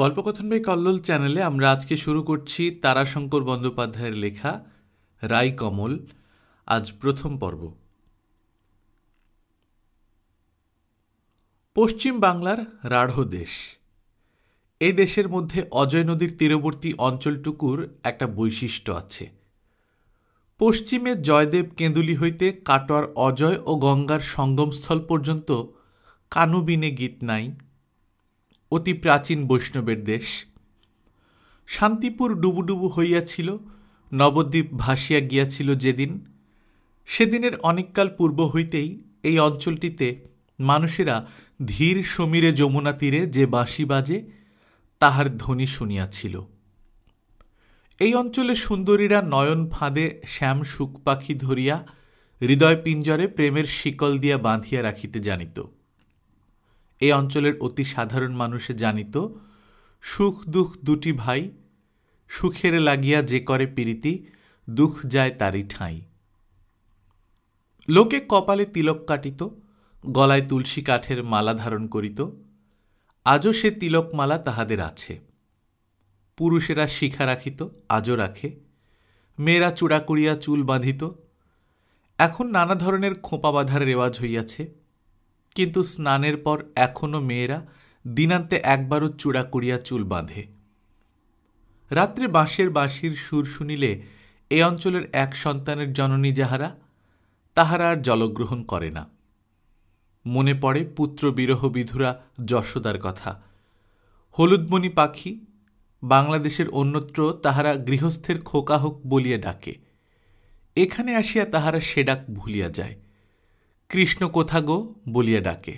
গল্পকথন by Kallol চ্যানেলে আমরা আজকে শুরু করছি তারাশঙ্কর বন্দ্যোপাধ্যায়ের লেখা রাই কমল আজ প্রথম পর্ব পশ্চিম বাংলার রাঢ় দেশ এই দেশের মধ্যে অজয় নদীর তীরবর্তী অঞ্চলটুকুর একটা বৈশিষ্ট্য আছে পশ্চিমে জয়দেব কেঁদুলি হইতে কাটোয়ার অজয় ও গঙ্গার সঙ্গমস্থল পর্যন্ত কানুবিনে গীত নাই অতি প্রাচীন বৈষ্ণবের দেশ শান্তিপুর ডুবুডুবু হইয়াছিল নবদ্বীপ ভাসিয়া গিয়াছিল যেদিন সেদিনের অনেককাল পূর্ব হইতেই এই অঞ্চলটিতে মানুষেরা ধীর সমীরে যমুনা তীরে যে বাঁশি বাজে তাহার ধ্বনি শুনিয়াছিল এই অঞ্চলে সুন্দরীরা নয়ন ফাঁদে শ্যাম সুখ পাখি ধরিয়া হৃদয় পিঞ্জরে প্রেমের শিকল দিয়া বাঁধিয়া রাখিতে জানিত এ অঞ্চলের অতি সাধারণ মানুষে জানিত সুখ দুঃখ দুটি ভাই সুখের লাগিয়া যে করে পীড়িতি দুঃখ যায় তারই ঠাঁই লোকে কপালে তিলক কাটিত গলায় তুলসী কাঠের মালা ধারণ করিত আজও সে তিলক মালা তাহাদের আছে পুরুষেরা শিখা রাখিত আজও রাখে মেয়েরা চূড়া করিয়া চুল বাঁধিত এখন নানা ধরনের খোঁপা বাঁধার রেওয়াজ হইয়াছে কিন্তু স্নানের পর এখনও মেয়েরা দিনান্তে একবারও চূড়া করিয়া চুল বাঁধে রাত্রে বাঁশের বাঁশির সুর শুনিলে এ অঞ্চলের এক সন্তানের জননী যাহারা তাহারা আর জলগ্রহণ করে না মনে পড়ে পুত্র বিরহ বিধুরা যশোদার কথা হলুদমণি পাখি বাংলাদেশের অন্যত্র তাহারা গৃহস্থের খোকা হোক বলিয়া ডাকে এখানে আসিয়া তাহারা সে ডাক ভুলিয়া যায় কৃষ্ণ কোথা গো বলিয়া ডাকে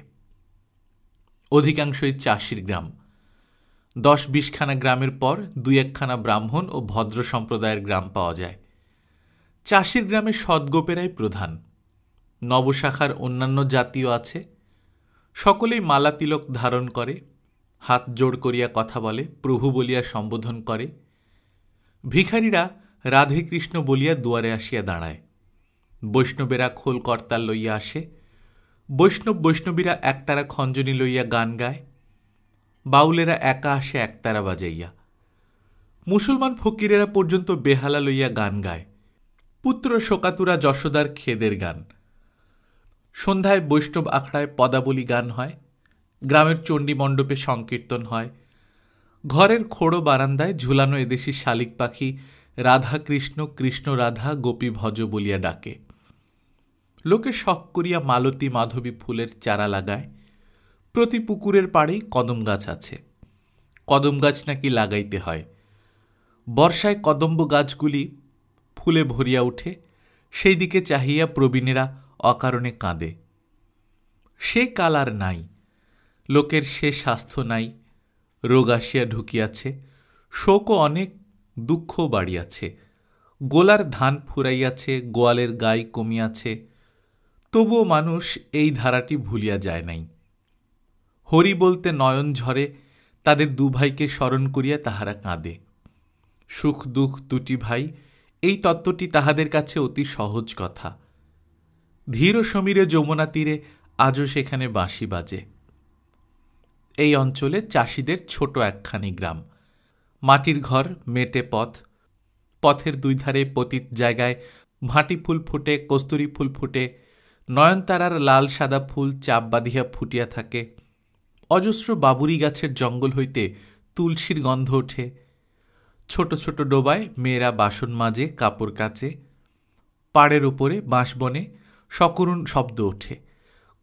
অধিকাংশই চাষির গ্রাম দশ বিশখানা গ্রামের পর দুই একখানা ব্রাহ্মণ ও ভদ্র সম্প্রদায়ের গ্রাম পাওয়া যায় চাষির গ্রামে সদ্গোপেরাই প্রধান নবশাখার অন্যান্য জাতিও আছে সকলেই মালা তিলক ধারণ করে হাত জোড় করিয়া কথা বলে প্রভু বলিয়া সম্বোধন করে ভিখারীরা রাধে কৃষ্ণ বলিয়া দুয়ারে আসিয়া দাঁড়ায় বৈষ্ণবেরা খোল কর্তার লইয়া আসে বৈষ্ণব বৈষ্ণবীরা একতারা খঞ্জনি লইয়া গান গায় বাউলেরা একা আসে একতারা বাজাইয়া মুসলমান ফকিরেরা পর্যন্ত বেহালা লইয়া গান গায় পুত্র শোকাতুরা যশোদার খেদের গান সন্ধ্যায় বৈষ্ণব আখড়ায় পদাবলী গান হয় গ্রামের চণ্ডী মণ্ডপে সংকীর্তন হয় ঘরের খোড়ো বারান্দায় ঝুলানো এদেশি শালিক পাখি রাধা কৃষ্ণ কৃষ্ণ রাধা গোপী ভজ বলিয়া ডাকে লোকে শখ করিয়া মালতী মাধবী ফুলের চারা লাগায় প্রতি পুকুরের পাড়েই কদম গাছ আছে কদম গাছ নাকি লাগাইতে হয় বর্ষায় কদম্ব গাছগুলি ফুলে ভরিয়া উঠে সেই দিকে চাহিয়া প্রবীণেরা অকারণে কাঁদে সে কাল আর নাই লোকের সে স্বাস্থ্য নাই রোগ আসিয়া ঢুকিয়াছে শোকও অনেক দুঃখ বাড়িয়াছে গোলার ধান ফুরাইয়াছে গোয়ালের গায়ে কমিয়াছে তবুও মানুষ এই ধারাটি ভুলিয়া যায় নাই হরি বলতে নয়ন ঝরে তাদের দুভাইকে স্মরণ করিয়া তাহারা কাঁদে সুখ দুঃখ দুটি ভাই এই তত্ত্বটি তাহাদের কাছে অতি সহজ কথা ধীর সমীরে যমুনা তীরে আজও সেখানে বাঁশি বাজে এই অঞ্চলে চাষিদের ছোট একখানি গ্রাম মাটির ঘর মেটে পথ পথের দুই ধারে পতিত জায়গায় ভাঁটি ফুল ফুটে কস্তুরি ফুল ফুটে নয়নতারার লাল সাদা ফুল চাপ বাঁধিয়া ফুটিয়া থাকে অজস্র বাবুরি গাছের জঙ্গল হইতে তুলসীর গন্ধ ওঠে ছোট ছোট ডোবায় মেয়েরা বাসন মাঝে কাপড় কাচে পাড়ের ওপরে বাঁশবনে সকরুণ শব্দ ওঠে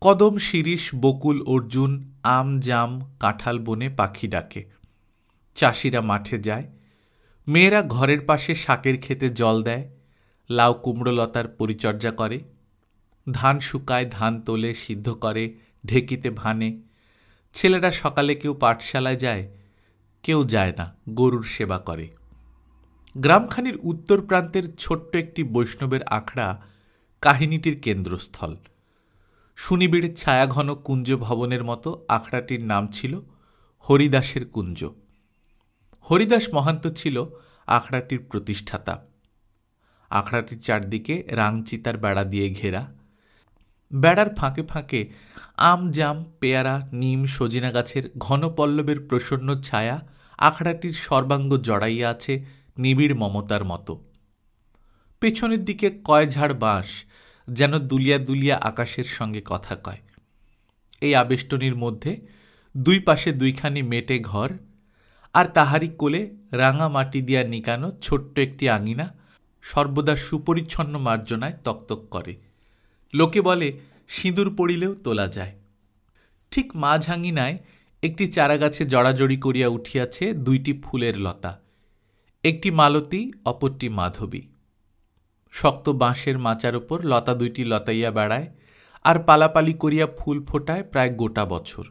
কদম শিরিশ বকুল অর্জুন আম জাম কাঁঠাল বনে পাখি ডাকে চাষিরা মাঠে যায় মেয়েরা ঘরের পাশে শাকের খেতে জল দেয় লাউ কুমড়ো লতার পরিচর্যা করে ধান শুকায় ধান তোলে সিদ্ধ করে ঢেকিতে ভানে ছেলেরা সকালে কেউ পাঠশালায় যায় কেউ যায় না গরুর সেবা করে গ্রামখানির উত্তর প্রান্তের ছোট্ট একটি বৈষ্ণবের আখড়া কাহিনীটির কেন্দ্রস্থল সুনিবিড় ছায়াঘন কুঞ্জ ভবনের মতো আখড়াটির নাম ছিল হরিদাসের কুঞ্জ হরিদাস মহান্ত ছিল আখড়াটির প্রতিষ্ঠাতা আখড়াটির চারদিকে রাংচিতার বেড়া দিয়ে ঘেরা বেড়ার ফাঁকে ফাঁকে আম জাম পেয়ারা নিম সজিনা গাছের ঘন পল্লবের প্রসন্ন ছায়া আখড়াটির সর্বাঙ্গ জড়াইয়া আছে নিবিড় মমতার মতো পেছনের দিকে কয় ঝাড় বাঁশ যেন দুলিয়া দুলিয়া আকাশের সঙ্গে কথা কয় এই আবেষ্টনীর মধ্যে দুই পাশে দুইখানি মেটে ঘর আর তাহারি কোলে রাঙা মাটি দিয়া নিকানো ছোট্ট একটি আঙিনা সর্বদা সুপরিচ্ছন্ন মার্জনায় তকতক করে লোকে বলে সিঁদুর পড়িলেও তোলা যায় ঠিক মাঝাঙ্গিনায় একটি চারাগাছে জড়াজড়ি করিয়া উঠিয়াছে দুইটি ফুলের লতা একটি মালতী অপরটি মাধবী শক্ত বাঁশের মাচার ওপর লতা দুইটি লতাইয়া বেড়ায় আর পালাপালি করিয়া ফুল ফোটায় প্রায় গোটা বছর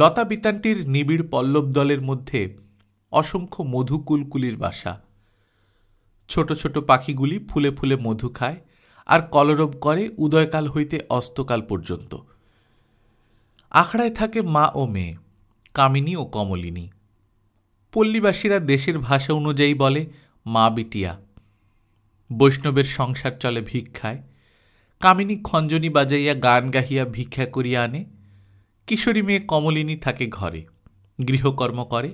লতা বিতানটির নিবিড় পল্লব দলের মধ্যে অসংখ্য মধু কুলকুলির বাসা ছোট ছোট পাখিগুলি ফুলে ফুলে মধু খায় আর কলরব করে উদয়কাল হইতে অস্তকাল পর্যন্ত আখড়ায় থাকে মা ও মেয়ে কামিনী ও কমলিনী পল্লীবাসীরা দেশের ভাষা অনুযায়ী বলে মা বিটিয়া বৈষ্ণবের সংসার চলে ভিক্ষায় কামিনী খঞ্জনি বাজাইয়া গান গাহিয়া ভিক্ষা করিয়া আনে কিশোরী মেয়ে কমলিনী থাকে ঘরে গৃহকর্ম করে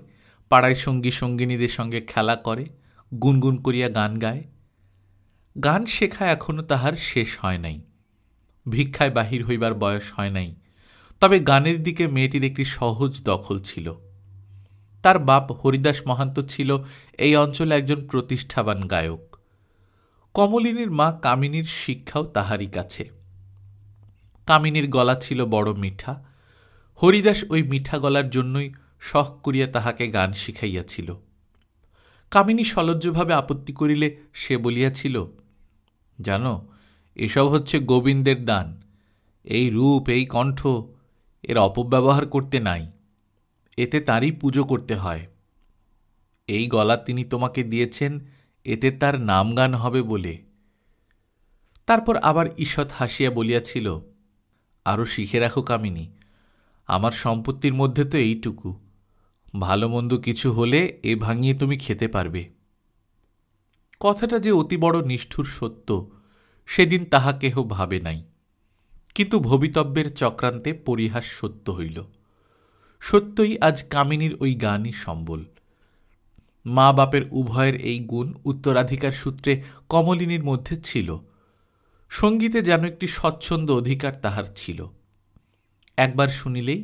পাড়ায় সঙ্গী সঙ্গিনীদের সঙ্গে খেলা করে গুনগুন করিয়া গান গায় গান শেখা এখনও তাহার শেষ হয় নাই ভিক্ষায় বাহির হইবার বয়স হয় নাই তবে গানের দিকে মেয়েটির একটি সহজ দখল ছিল তার বাপ হরিদাস মহান্ত ছিল এই অঞ্চলে একজন প্রতিষ্ঠাবান গায়ক কমলিনীর মা কামিনীর শিক্ষাও তাহারই কাছে কামিনীর গলা ছিল বড় মিঠা হরিদাস ওই মিঠা গলার জন্যই শখ করিয়া তাহাকে গান শিখাইয়াছিল কামিনী সলজ্জভাবে আপত্তি করিলে সে বলিয়াছিল জানো এসব হচ্ছে গোবিন্দের দান এই রূপ এই কণ্ঠ এর অপব্যবহার করতে নাই এতে তারই পুজো করতে হয় এই গলা তিনি তোমাকে দিয়েছেন এতে তার নামগান হবে বলে তারপর আবার ঈষৎ হাসিয়া বলিয়াছিল আরও শিখে রাখো কামিনী আমার সম্পত্তির মধ্যে তো এইটুকু ভালো মন্দ কিছু হলে এ ভাঙিয়ে তুমি খেতে পারবে কথাটা যে অতি বড় নিষ্ঠুর সত্য সেদিন তাহা কেহ ভাবে নাই কিন্তু ভবিতব্যের চক্রান্তে পরিহাস সত্য হইল সত্যই আজ কামিনীর ওই গানই সম্বল মা বাপের উভয়ের এই গুণ উত্তরাধিকার সূত্রে কমলিনীর মধ্যে ছিল সঙ্গীতে যেন একটি স্বচ্ছন্দ অধিকার তাহার ছিল একবার শুনিলেই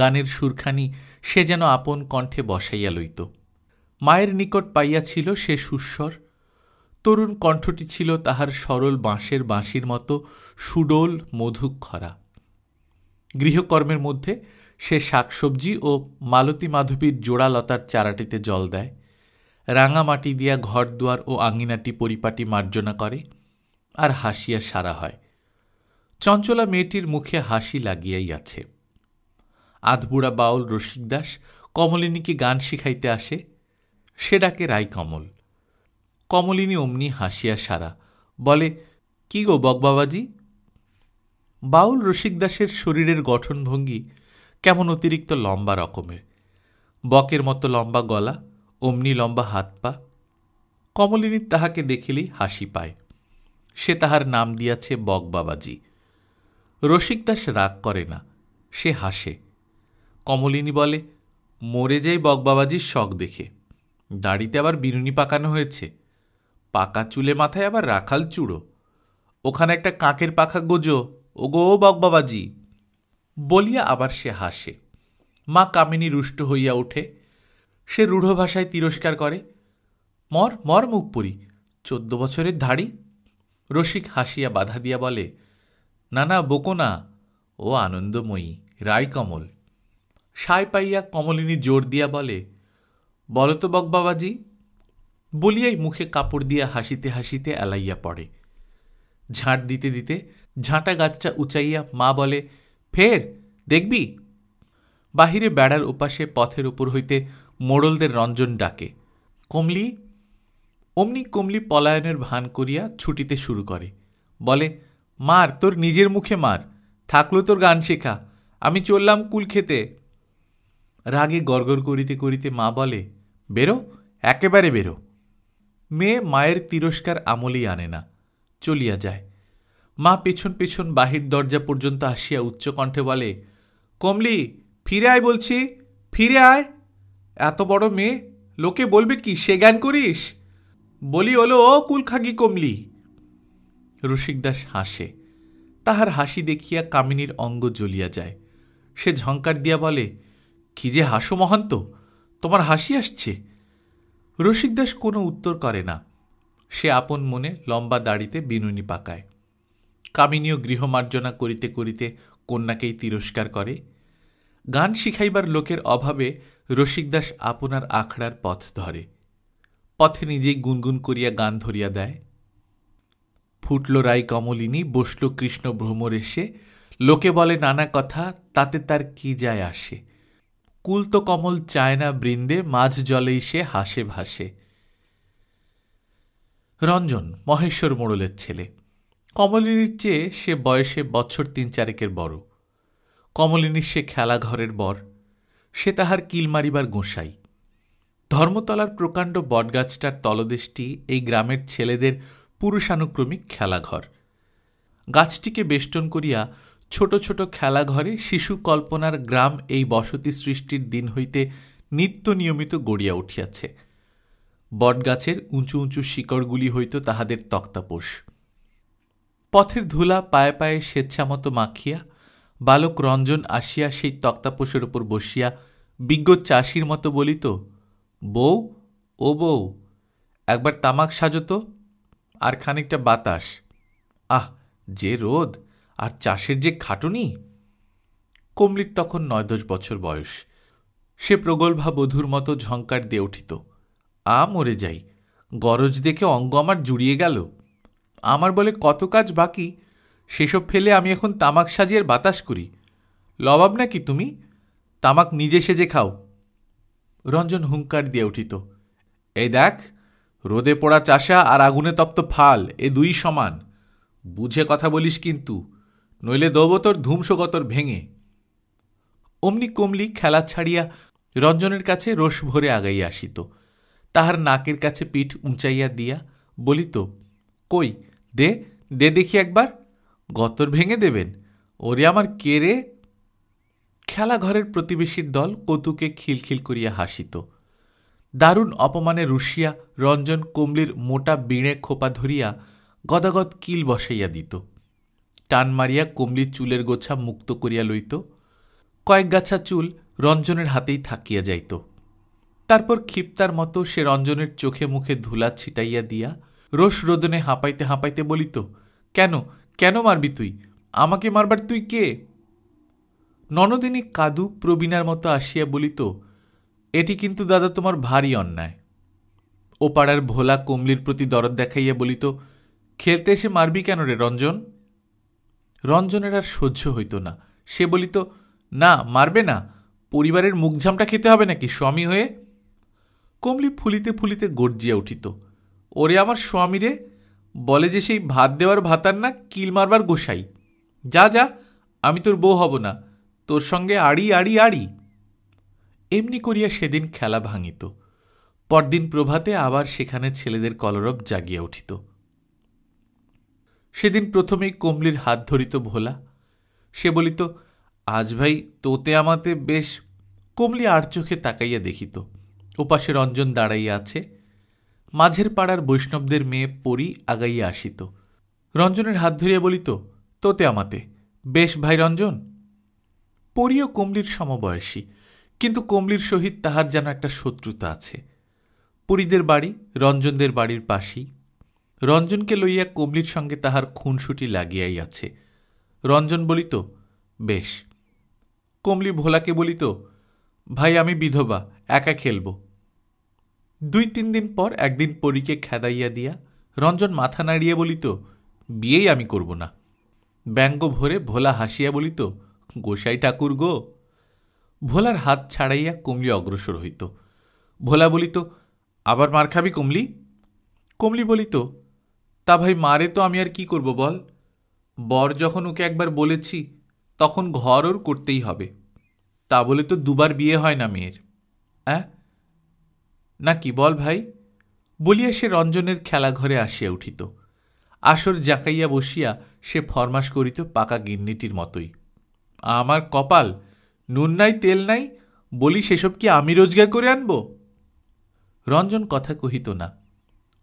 গানের সুরখানি সে যেন আপন কণ্ঠে বসাইয়া লইত মায়ের নিকট পাইয়াছিল সে সুস্বর তরুণ কণ্ঠটি ছিল তাহার সরল বাঁশের বাঁশির মতো সুডোল মধুক্ষরা গৃহকর্মের মধ্যে সে শাকসবজি ও মালতী মাধবীর জোড়ালতার চারাটিতে জল দেয় রাঙা মাটি দিয়া ঘর দুয়ার ও আঙিনাটি পরিপাটি মার্জনা করে আর হাসিয়া সারা হয় চঞ্চলা মেয়েটির মুখে হাসি লাগিয়াই আছে আধবুড়া বাউল রসিকদাস কমলিনীকে গান শিখাইতে আসে সে ডাকে কমল কমলিনী অমনি হাসিয়া সারা বলে কি গো বকবাবাজি বাউল রসিকদাসের শরীরের গঠনভঙ্গি কেমন অতিরিক্ত লম্বা রকমের বকের মতো লম্বা গলা অমনি লম্বা হাত পা কমলিনীর তাহাকে দেখিলেই হাসি পায় সে তাহার নাম দিয়াছে বকবাবাজি রসিকদাস রাগ করে না সে হাসে কমলিনী বলে মরে যাই বকবাবাজির শখ দেখে দাড়িতে আবার বিরুনি পাকানো হয়েছে পাকা চুলে মাথায় আবার রাখাল চুড়ো ওখানে একটা কাকের পাখা গোজো বক বাবাজি বলিয়া আবার সে হাসে মা কামিনী রুষ্ট হইয়া ওঠে সে রূঢ় ভাষায় তিরস্কার করে মর মর মুখ পরি চোদ্দ বছরের ধাড়ি রসিক হাসিয়া বাধা দিয়া বলে না না বোকো না ও আনন্দময়ী রায় কমল সায় পাইয়া কমলিনী জোর দিয়া বলে বলতো তো বাবাজি বলিয়াই মুখে কাপড় দিয়া হাসিতে হাসিতে এলাইয়া পড়ে ঝাঁট দিতে দিতে ঝাঁটা গাছটা উঁচাইয়া মা বলে ফের দেখবি বাহিরে বেড়ার ওপাশে পথের উপর হইতে মোড়লদের রঞ্জন ডাকে কমলি অমনি কমলি পলায়নের ভান করিয়া ছুটিতে শুরু করে বলে মার তোর নিজের মুখে মার থাকলো তোর গান শেখা আমি চললাম কুল খেতে রাগে গরগর করিতে করিতে মা বলে বেরো একেবারে বেরো মেয়ে মায়ের তিরস্কার আমলই আনে না চলিয়া যায় মা পেছন পেছন বাহির দরজা পর্যন্ত আসিয়া উচ্চকণ্ঠে বলে কমলি ফিরে আয় বলছি ফিরে আয় এত বড় মেয়ে লোকে বলবে কি সে জ্ঞান করিস বলি হলো ও কুলখাগি কমলি রসিকদাস হাসে তাহার হাসি দেখিয়া কামিনীর অঙ্গ জ্বলিয়া যায় সে ঝঙ্কার দিয়া বলে কি যে হাসো মহান্ত তোমার হাসি আসছে রসিকদাস কোনো উত্তর করে না সে আপন মনে লম্বা দাড়িতে বিনুনি পাকায় কামিনীয় গৃহমার্জনা করিতে করিতে কন্যাকেই তিরস্কার করে গান শিখাইবার লোকের অভাবে রসিকদাস আপনার আখড়ার পথ ধরে পথে নিজেই গুনগুন করিয়া গান ধরিয়া দেয় ফুটল রায় কমলিনী বসল কৃষ্ণ ভ্রমর এসে লোকে বলে নানা কথা তাতে তার কি যায় আসে কুলতো কমল চায় না বৃন্দে মাঝ জলেই সে হাসে ভাসে রঞ্জন মহেশ্বর মোড়লের ছেলে কমলিনীর চেয়ে সে বয়সে বছর তিন চারেকের বড় কমলিনীর সে খেলাঘরের বর সে তাহার কিল মারিবার গোঁসাই ধর্মতলার প্রকাণ্ড বটগাছটার তলদেশটি এই গ্রামের ছেলেদের পুরুষানুক্রমিক খেলাঘর গাছটিকে বেষ্টন করিয়া ছোট ছোট খেলাঘরে শিশু কল্পনার গ্রাম এই বসতি সৃষ্টির দিন হইতে নিত্য নিয়মিত গড়িয়া উঠিয়াছে বটগাছের উঁচু উঁচু শিকড়গুলি হইত তাহাদের তক্তাপোষ পথের ধুলা পায়ে পায়ে স্বেচ্ছামতো মাখিয়া বালক রঞ্জন আসিয়া সেই তক্তাপোষের উপর বসিয়া বিজ্ঞ চাষির মতো বলিত বউ ও বউ একবার তামাক সাজত আর খানিকটা বাতাস আহ যে রোদ আর চাষের যে খাটুনি কমলির তখন নয় দশ বছর বয়স সে প্রগল্ভা বধুর মতো ঝঙ্কার দিয়ে উঠিত আ মরে যাই গরজ দেখে অঙ্গ আমার জুড়িয়ে গেল আমার বলে কত কাজ বাকি সেসব ফেলে আমি এখন তামাক সাজিয়ে বাতাস করি লবাব নাকি তুমি তামাক নিজে সেজে খাও রঞ্জন হুঙ্কার দিয়ে উঠিত এই দেখ রোদে পোড়া চাষা আর আগুনে তপ্ত ফাল এ দুই সমান বুঝে কথা বলিস কিন্তু নইলে দেব ধূমসগতর ভেঙে অমনি কমলি খেলা ছাড়িয়া রঞ্জনের কাছে রোষ ভরে আগাইয়া আসিত তাহার নাকের কাছে পিঠ উঁচাইয়া দিয়া বলিত কই দে দে দেখি একবার গতর ভেঙে দেবেন ওরে আমার কেরে খেলাঘরের প্রতিবেশীর দল কতুকে খিলখিল করিয়া হাসিত দারুণ অপমানে রুশিয়া রঞ্জন কমলির মোটা বিড়ে খোপা ধরিয়া গদাগদ কিল বসাইয়া দিত টান মারিয়া কমলির চুলের গোছা মুক্ত করিয়া লইত কয়েক গাছা চুল রঞ্জনের হাতেই থাকিয়া যাইত তারপর ক্ষিপ্তার মতো সে রঞ্জনের চোখে মুখে ধুলা ছিটাইয়া দিয়া রোষ রোদনে হাঁপাইতে হাঁপাইতে বলিত কেন কেন মারবি তুই আমাকে মারবার তুই কে ননদিনী কাদু প্রবীণার মতো আসিয়া বলিত এটি কিন্তু দাদা তোমার ভারী অন্যায় ও পাড়ার ভোলা কমলির প্রতি দরদ দেখাইয়া বলিত খেলতে এসে মারবি কেন রে রঞ্জন রঞ্জনের আর সহ্য হইত না সে বলিত না মারবে না পরিবারের মুখঝামটা খেতে হবে নাকি স্বামী হয়ে কমলি ফুলিতে ফুলিতে গর্জিয়া উঠিত ওরে আমার স্বামী রে বলে যে সেই ভাত দেওয়ার ভাতার না কিল মারবার গোসাই যা যা আমি তোর বউ হব না তোর সঙ্গে আড়ি আড়ি আড়ি এমনি করিয়া সেদিন খেলা ভাঙিত পরদিন প্রভাতে আবার সেখানে ছেলেদের কলরব জাগিয়া উঠিত সেদিন প্রথমেই কমলির হাত ধরিত ভোলা সে বলিত আজ ভাই তোতে আমাতে বেশ কমলি আর চোখে তাকাইয়া দেখিত ওপাশে রঞ্জন দাঁড়াইয়া আছে মাঝের পাড়ার বৈষ্ণবদের মেয়ে পরি আগাইয়া আসিত রঞ্জনের হাত ধরিয়া বলিত তোতে আমাতে বেশ ভাই রঞ্জন পরিও কমলির সমবয়সী কিন্তু কমলির সহিত তাহার যেন একটা শত্রুতা আছে পুরীদের বাড়ি রঞ্জনদের বাড়ির পাশেই রঞ্জনকে লইয়া কমলির সঙ্গে তাহার খুনসুটি লাগিয়াই আছে রঞ্জন বলিত বেশ কমলি ভোলাকে বলিত ভাই আমি বিধবা একা খেলব দুই তিন দিন পর একদিন পরীকে খেদাইয়া দিয়া রঞ্জন মাথা নাড়িয়ে বলিত বিয়েই আমি করব না ব্যঙ্গ ভরে ভোলা হাসিয়া বলিত গোসাই ঠাকুর গো ভোলার হাত ছাড়াইয়া কমলি অগ্রসর হইত ভোলা বলিত আবার মার খাবি কমলি কমলি বলিত তা ভাই মারে তো আমি আর কি করব বল বর যখন ওকে একবার বলেছি তখন ঘর ওর করতেই হবে তা বলে তো দুবার বিয়ে হয় না মেয়ের অ্যাঁ না কি বল ভাই বলিয়া সে রঞ্জনের খেলাঘরে আসিয়া উঠিত আসর জাকাইয়া বসিয়া সে ফরমাস করিত পাকা গিন্নিটির মতোই আমার কপাল নুন নাই তেল নাই বলি সেসব কি আমি রোজগার করে আনব রঞ্জন কথা কহিত না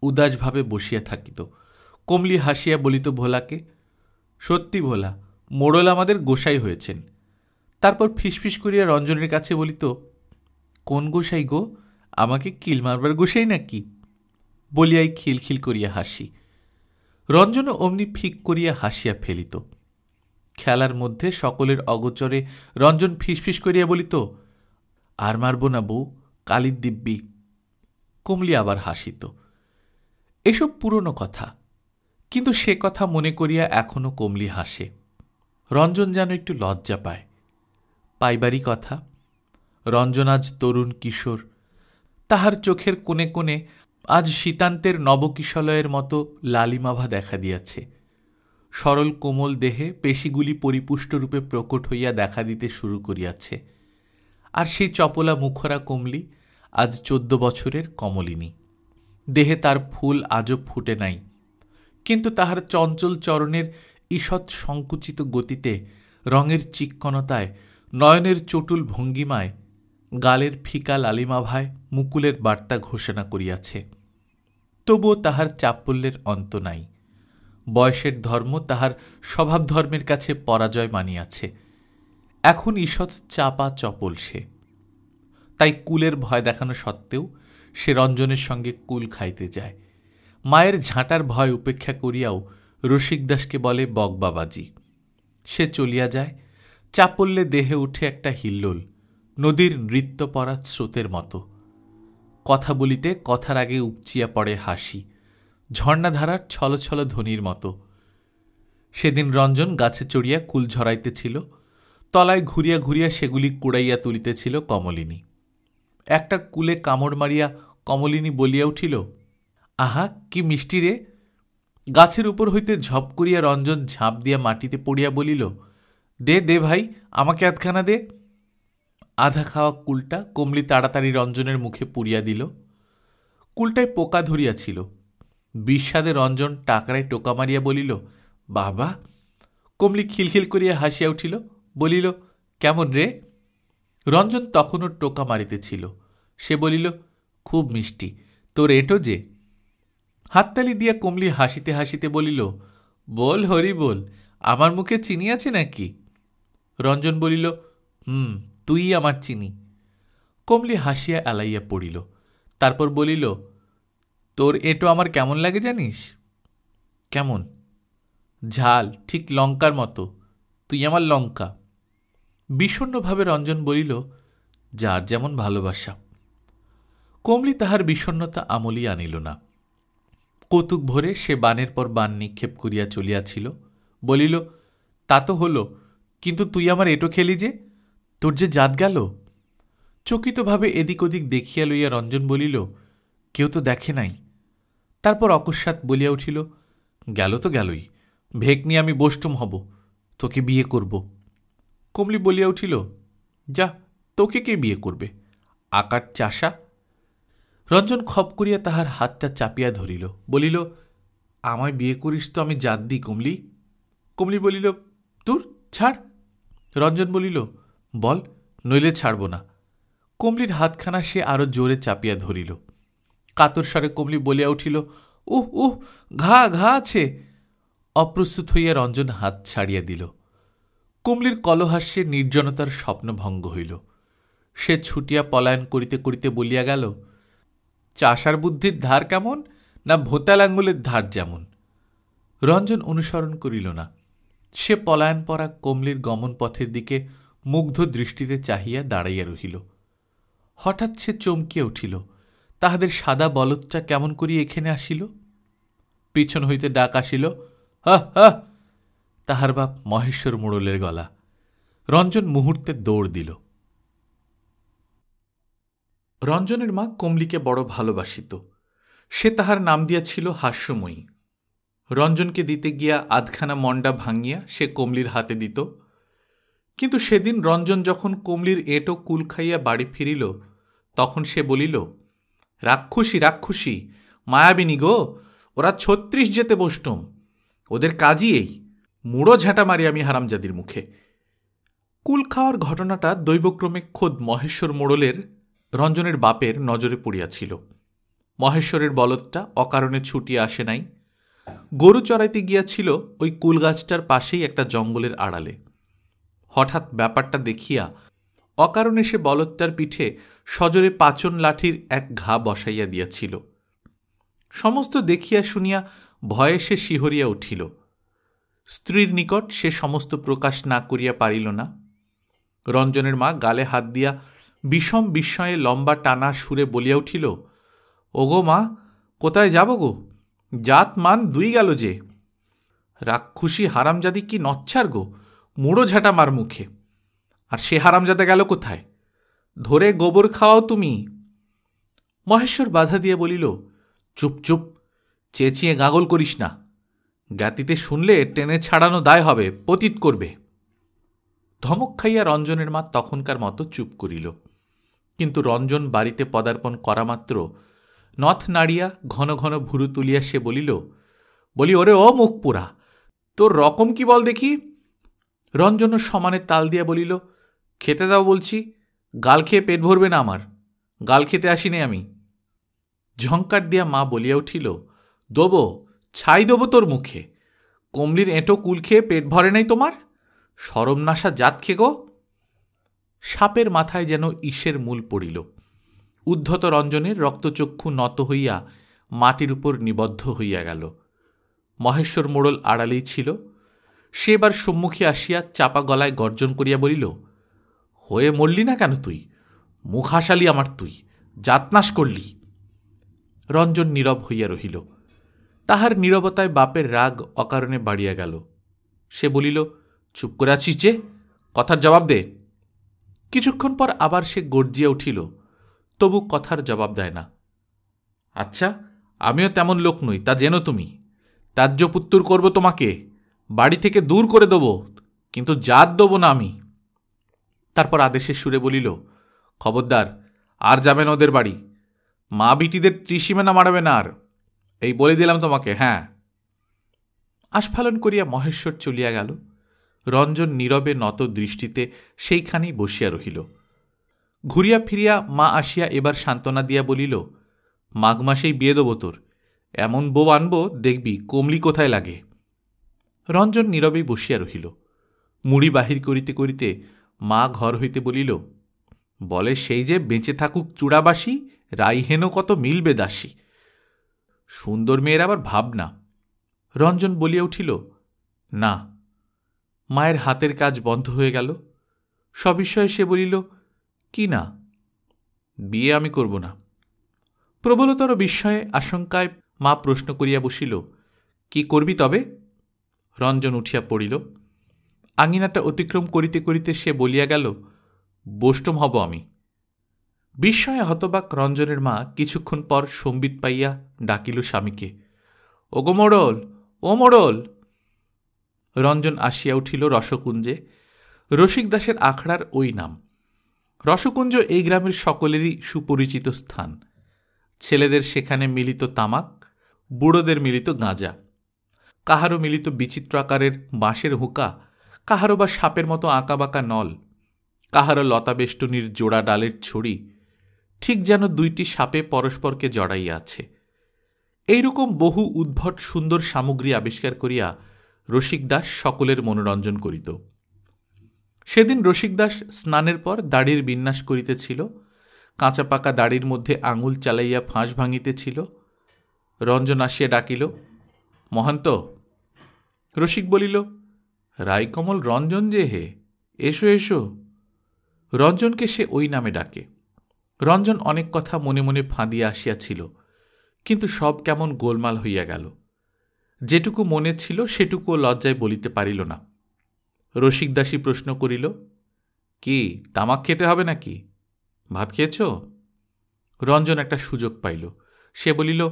উদাসভাবে বসিয়া থাকিত কমলি হাসিয়া বলিত ভোলাকে সত্যি ভোলা মোড়ল আমাদের গোসাই হয়েছেন তারপর ফিসফিস করিয়া রঞ্জনের কাছে বলিত কোন গোসাই গো আমাকে কিল মারবার গোসাই নাকি বলিয়াই খিলখিল করিয়া হাসি রঞ্জন অমনি ফিক করিয়া হাসিয়া ফেলিত খেলার মধ্যে সকলের অগোচরে রঞ্জন ফিসফিস করিয়া বলিত আর মারব না বউ কালির দিব্যি কমলি আবার হাসিত এসব পুরনো কথা কিন্তু সে কথা মনে করিয়া এখনও কমলি হাসে রঞ্জন যেন একটু লজ্জা পায় পাইবারই কথা রঞ্জন আজ তরুণ কিশোর তাহার চোখের কোণে কোণে আজ শীতান্তের নবকিশলয়ের মতো লালিমাভা দেখা দিয়াছে সরল কোমল দেহে পেশিগুলি পরিপুষ্টরূপে প্রকট হইয়া দেখা দিতে শুরু করিয়াছে আর সেই চপলা মুখরা কমলি আজ চোদ্দ বছরের কমলিনী দেহে তার ফুল আজও ফুটে নাই কিন্তু তাহার চঞ্চল চরণের ঈষৎ সংকুচিত গতিতে রঙের চিক্কণতায় নয়নের চটুল ভঙ্গিমায় গালের ফিকা লালিমাভায় মুকুলের বার্তা ঘোষণা করিয়াছে তবুও তাহার চাপল্যের অন্ত নাই বয়সের ধর্ম তাহার স্বভাব ধর্মের কাছে পরাজয় মানিয়াছে এখন ঈষৎ চাপা চপল সে তাই কুলের ভয় দেখানো সত্ত্বেও সে রঞ্জনের সঙ্গে কুল খাইতে যায় মায়ের ঝাঁটার ভয় উপেক্ষা করিয়াও রসিকদাসকে বলে বকবাবাজি সে চলিয়া যায় চাপল্যে দেহে উঠে একটা হিল্লোল নদীর নৃত্য পরা স্রোতের মতো কথা বলিতে কথার আগে উপচিয়া পড়ে হাসি ঝর্ণাধারার ছলছল ধ্বনির মতো সেদিন রঞ্জন গাছে চড়িয়া কুল ঝরাইতেছিল তলায় ঘুরিয়া ঘুরিয়া সেগুলি কুড়াইয়া তুলিতেছিল কমলিনী একটা কুলে কামড় মারিয়া কমলিনী বলিয়া উঠিল আহা কি মিষ্টি রে গাছের উপর হইতে ঝপ করিয়া রঞ্জন ঝাঁপ দিয়া মাটিতে পড়িয়া বলিল দে দে ভাই আমাকে আধখানা দে আধা খাওয়া কুলটা কমলি তাড়াতাড়ি রঞ্জনের মুখে পুড়িয়া দিল কুলটায় পোকা ধরিয়াছিল বিস্বাদে রঞ্জন টাকরায় টোকা মারিয়া বলিল বাবা কমলি খিলখিল করিয়া হাসিয়া উঠিল বলিল কেমন রে রঞ্জন তখনও টোকা মারিতেছিল সে বলিল খুব মিষ্টি তোর এঁটো যে হাততালি দিয়া কমলি হাসিতে হাসিতে বলিল বল হরি বল আমার মুখে চিনি আছে নাকি রঞ্জন বলিল হুম তুই আমার চিনি কমলি হাসিয়া এলাইয়া পড়িল তারপর বলিল তোর এটো আমার কেমন লাগে জানিস কেমন ঝাল ঠিক লঙ্কার মতো তুই আমার লঙ্কা বিষণ্নভাবে রঞ্জন বলিল যার যেমন ভালোবাসা কমলি তাহার বিষণ্নতা আমলি আনিল না কৌতুক ভরে সে বানের পর বান নিক্ষেপ করিয়া চলিয়াছিল বলিল তা তো হল কিন্তু তুই আমার এটো খেলি যে তোর যে জাত গেল চকিতভাবে এদিক ওদিক দেখিয়া লইয়া রঞ্জন বলিল কেউ তো দেখে নাই তারপর অকস্মাৎ বলিয়া উঠিল গেল তো গেলই ভেক নিয়ে আমি বষ্টম হব তোকে বিয়ে করব কমলি বলিয়া উঠিল যা তোকে কে বিয়ে করবে আকার চাষা রঞ্জন খপ করিয়া তাহার হাতটা চাপিয়া ধরিল বলিল আমায় বিয়ে করিস তো আমি জাত দিই কমলি কমলি বলিল তোর ছাড় রঞ্জন বলিল বল নইলে ছাড়ব না কমলির হাতখানা সে আরও জোরে চাপিয়া ধরিল কাতর স্বরে কমলি বলিয়া উঠিল উহ উহ ঘা ঘা আছে অপ্রস্তুত হইয়া রঞ্জন হাত ছাড়িয়া দিল কমলির কলহাস্যে নির্জনতার স্বপ্ন ভঙ্গ হইল সে ছুটিয়া পলায়ন করিতে করিতে বলিয়া গেল চাষার বুদ্ধির ধার কেমন না ভোতাল আঙ্গুলের ধার যেমন রঞ্জন অনুসরণ করিল না সে পলায়ন পরা কমলির গমন পথের দিকে মুগ্ধ দৃষ্টিতে চাহিয়া দাঁড়াইয়া রহিল হঠাৎ সে চমকিয়া উঠিল তাহাদের সাদা বলদটা কেমন করি এখানে আসিল পিছন হইতে ডাক আসিল হ হা তাহার বাপ মহেশ্বর মোড়লের গলা রঞ্জন মুহূর্তে দৌড় দিল রঞ্জনের মা কমলিকে বড় ভালোবাসিত সে তাহার নাম দিয়াছিল হাস্যময়ী রঞ্জনকে দিতে গিয়া আধখানা মন্ডা ভাঙিয়া সে কমলির হাতে দিত কিন্তু সেদিন রঞ্জন যখন কমলির এঁটো কুল খাইয়া বাড়ি ফিরিল তখন সে বলিল রাক্ষসী রাক্ষসী মায়াবিনী গো ওরা ছত্রিশ যেতে বসতম ওদের কাজই এই মুড়ো ঝাঁটা মারি আমি হারামজাদির মুখে কুল খাওয়ার ঘটনাটা দৈবক্রমে খোদ মহেশ্বর মোড়লের রঞ্জনের বাপের নজরে পড়িয়াছিল মহেশ্বরের বলদটা অকারণে ছুটিয়া আসে নাই গরু চড়াইতে গিয়াছিল ওই কুলগাছটার পাশেই একটা জঙ্গলের আড়ালে হঠাৎ ব্যাপারটা দেখিয়া অকারণে সে বলদটার পিঠে সজরে পাচন লাঠির এক ঘা বসাইয়া দিয়াছিল সমস্ত দেখিয়া শুনিয়া ভয়ে সে শিহরিয়া উঠিল স্ত্রীর নিকট সে সমস্ত প্রকাশ না করিয়া পারিল না রঞ্জনের মা গালে হাত দিয়া বিষম বিস্ময়ে লম্বা টানা সুরে বলিয়া উঠিল ওগো মা কোথায় যাব গো জাত মান দুই গেল যে রাক্ষুসী হারামজাদি কি নচ্ছার গো মুড়ো ঝাঁটা মার মুখে আর সে হারামজাদা গেল কোথায় ধরে গোবর খাওয়াও তুমি মহেশ্বর বাধা দিয়ে বলিল চুপ চুপ চেঁচিয়ে গাগল করিস না জ্ঞাতিতে শুনলে টেনে ছাড়ানো দায় হবে পতিত করবে ধমক খাইয়া রঞ্জনের মা তখনকার মতো চুপ করিল কিন্তু রঞ্জন বাড়িতে পদার্পণ করামাত্র নথ নাড়িয়া ঘন ঘন ভুরু তুলিয়া সে বলিল বলি ওরে ও মুখ পোড়া তোর রকম কি বল দেখি রঞ্জনও সমানে তাল দিয়া বলিল খেতে দাও বলছি গাল খেয়ে পেট ভরবে না আমার গাল খেতে আসিনি আমি ঝঙ্কার দিয়া মা বলিয়া উঠিল দেবো ছাই দেবো তোর মুখে কমলির এঁটো কুল খেয়ে পেট ভরে নাই তোমার নাশা জাত খেগো গো সাপের মাথায় যেন ঈশের মূল পড়িল উদ্ধত রঞ্জনের রক্তচক্ষু নত হইয়া মাটির উপর নিবদ্ধ হইয়া গেল মহেশ্বর মোড়ল আড়ালেই ছিল সে এবার সম্মুখে আসিয়া চাপা গলায় গর্জন করিয়া বলিল হয়ে মরলি না কেন তুই মুখ হাসালি আমার তুই যাতনাশ করলি রঞ্জন নীরব হইয়া রহিল তাহার নীরবতায় বাপের রাগ অকারণে বাড়িয়া গেল সে বলিল চুপ করে আছিস যে কথার জবাব দে কিছুক্ষণ পর আবার সে গর্জিয়ে উঠিল তবু কথার জবাব দেয় না আচ্ছা আমিও তেমন লোক নই তা জেনো তুমি তাজ্য পুত্তুর করব তোমাকে বাড়ি থেকে দূর করে দেবো কিন্তু জাত দেবো না আমি তারপর আদেশের সুরে বলিল খবরদার আর যাবেন ওদের বাড়ি মা বিটিদের ত্রিসীমেনা মারাবে না আর এই বলে দিলাম তোমাকে হ্যাঁ আস্ফালন করিয়া মহেশ্বর চলিয়া গেল রঞ্জন নীরবে নত দৃষ্টিতে সেইখানেই বসিয়া রহিল ঘুরিয়া ফিরিয়া মা আসিয়া এবার সান্ত্বনা দিয়া বলিল মাঘ মাসেই বিয়ে দেবো তোর এমন বউ আনবো দেখবি কমলি কোথায় লাগে রঞ্জন নীরবেই বসিয়া রহিল মুড়ি বাহির করিতে করিতে মা ঘর হইতে বলিল বলে সেই যে বেঁচে থাকুক চূড়াবাসী রাইহেনও কত মিলবে দাসী সুন্দর মেয়ের আবার ভাবনা রঞ্জন বলিয়া উঠিল না মায়ের হাতের কাজ বন্ধ হয়ে গেল সবিস্ময়ে সে বলিল কি না বিয়ে আমি করব না প্রবলতর বিস্ময়ে আশঙ্কায় মা প্রশ্ন করিয়া বসিল কি করবি তবে রঞ্জন উঠিয়া পড়িল আঙিনাটা অতিক্রম করিতে করিতে সে বলিয়া গেল বষ্টম হব আমি বিস্ময়ে হতবাক রঞ্জনের মা কিছুক্ষণ পর সম্বিত পাইয়া ডাকিল স্বামীকে ওগো মোড়ল ও মোড়ল রঞ্জন আসিয়া উঠিল রসকুঞ্জে রসিকদাসের আখড়ার ওই নাম রসকুঞ্জ এই গ্রামের সকলেরই সুপরিচিত স্থান ছেলেদের সেখানে মিলিত তামাক বুড়োদের মিলিত গাঁজা কাহারও মিলিত বিচিত্র আকারের বাঁশের হুকা কাহারও বা সাপের মতো আঁকাবাঁকা নল কাহারও লতাবেষ্টনীর জোড়া ডালের ছড়ি ঠিক যেন দুইটি সাপে পরস্পরকে জড়াইয়া আছে এইরকম বহু উদ্ভট সুন্দর সামগ্রী আবিষ্কার করিয়া রসিকদাস সকলের মনোরঞ্জন করিত সেদিন রসিকদাস স্নানের পর দাড়ির বিন্যাস করিতেছিল কাঁচা পাকা দাড়ির মধ্যে আঙুল চালাইয়া ফাঁস ভাঙিতেছিল রঞ্জন আসিয়া ডাকিল মহান্ত রসিক বলিল রায়কমল রঞ্জন যে হে এসো এসো রঞ্জনকে সে ওই নামে ডাকে রঞ্জন অনেক কথা মনে মনে ফাঁদিয়া আসিয়াছিল কিন্তু সব কেমন গোলমাল হইয়া গেল যেটুকু মনে ছিল সেটুকুও লজ্জায় বলিতে পারিল না রসিকদাসী প্রশ্ন করিল কি তামাক খেতে হবে নাকি ভাত খেয়েছ রঞ্জন একটা সুযোগ পাইল সে বলিল